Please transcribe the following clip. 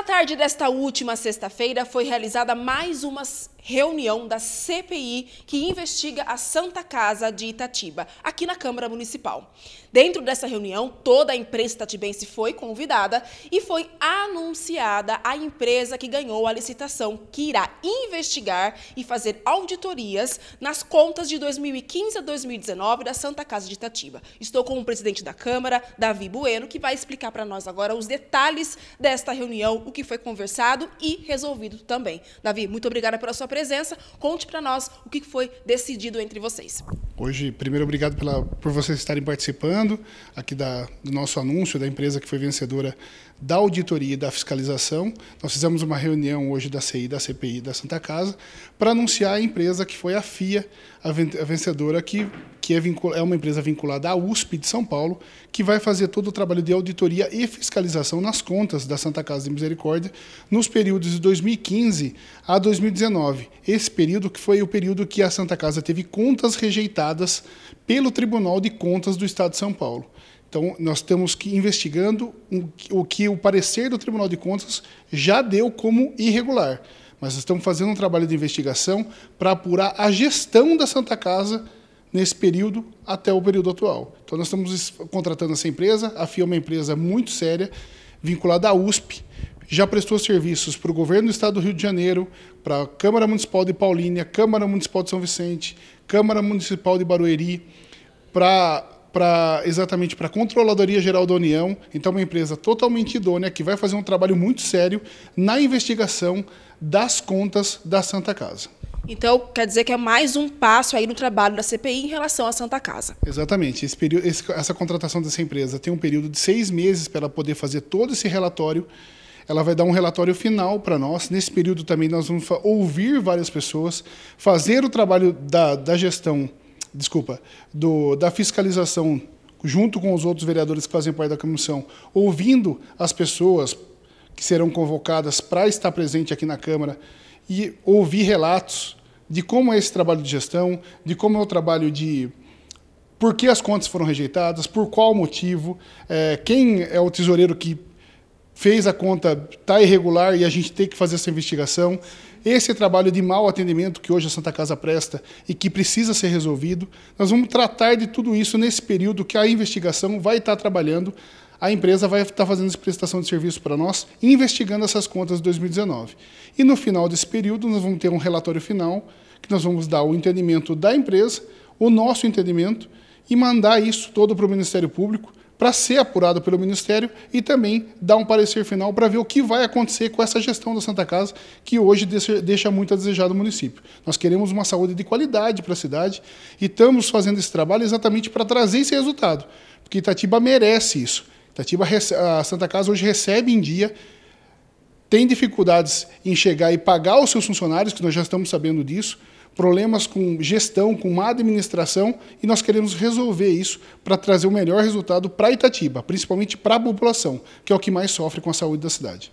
Na tarde desta última sexta-feira foi realizada mais uma reunião da CPI que investiga a Santa Casa de Itatiba, aqui na Câmara Municipal. Dentro dessa reunião, toda a imprensa itatibense foi convidada e foi anunciada a empresa que ganhou a licitação, que irá investigar e fazer auditorias nas contas de 2015 a 2019 da Santa Casa de Itatiba. Estou com o presidente da Câmara, Davi Bueno, que vai explicar para nós agora os detalhes desta reunião, o que foi conversado e resolvido também. Davi, muito obrigada pela sua presença. Conte para nós o que foi decidido entre vocês. Hoje, primeiro, obrigado pela, por vocês estarem participando aqui da, do nosso anúncio da empresa que foi vencedora da auditoria e da fiscalização. Nós fizemos uma reunião hoje da CI, da CPI da Santa Casa para anunciar a empresa que foi a FIA, a vencedora que que é, é, uma empresa vinculada à USP de São Paulo, que vai fazer todo o trabalho de auditoria e fiscalização nas contas da Santa Casa de Misericórdia nos períodos de 2015 a 2019. Esse período que foi o período que a Santa Casa teve contas rejeitadas pelo Tribunal de Contas do Estado de São Paulo. Então, nós estamos que investigando o que o parecer do Tribunal de Contas já deu como irregular. Mas estamos fazendo um trabalho de investigação para apurar a gestão da Santa Casa nesse período até o período atual. Então nós estamos contratando essa empresa, a FIA é uma empresa muito séria, vinculada à USP, já prestou serviços para o governo do estado do Rio de Janeiro, para a Câmara Municipal de Paulínia, Câmara Municipal de São Vicente, Câmara Municipal de Barueri, para para exatamente para a Controladoria Geral da União, então é uma empresa totalmente idônea que vai fazer um trabalho muito sério na investigação das contas da Santa Casa. Então, quer dizer que é mais um passo aí no trabalho da CPI em relação à Santa Casa. Exatamente. Esse período, esse, essa contratação dessa empresa tem um período de seis meses para ela poder fazer todo esse relatório. Ela vai dar um relatório final para nós. Nesse período também nós vamos ouvir várias pessoas, fazer o trabalho da, da gestão, desculpa, do, da fiscalização junto com os outros vereadores que fazem parte da comissão, ouvindo as pessoas que serão convocadas para estar presente aqui na Câmara e ouvir relatos de como é esse trabalho de gestão, de como é o trabalho de por que as contas foram rejeitadas, por qual motivo, é, quem é o tesoureiro que fez a conta está irregular e a gente tem que fazer essa investigação. Esse é trabalho de mau atendimento que hoje a Santa Casa presta e que precisa ser resolvido, nós vamos tratar de tudo isso nesse período que a investigação vai estar trabalhando a empresa vai estar fazendo essa prestação de serviço para nós, investigando essas contas de 2019. E no final desse período, nós vamos ter um relatório final, que nós vamos dar o entendimento da empresa, o nosso entendimento, e mandar isso todo para o Ministério Público, para ser apurado pelo Ministério e também dar um parecer final para ver o que vai acontecer com essa gestão da Santa Casa, que hoje deixa muito a desejar do município. Nós queremos uma saúde de qualidade para a cidade e estamos fazendo esse trabalho exatamente para trazer esse resultado, porque Itatiba merece isso. Itatiba, a Santa Casa hoje recebe em dia, tem dificuldades em chegar e pagar os seus funcionários, que nós já estamos sabendo disso, problemas com gestão, com má administração, e nós queremos resolver isso para trazer o melhor resultado para Itatiba, principalmente para a população, que é o que mais sofre com a saúde da cidade.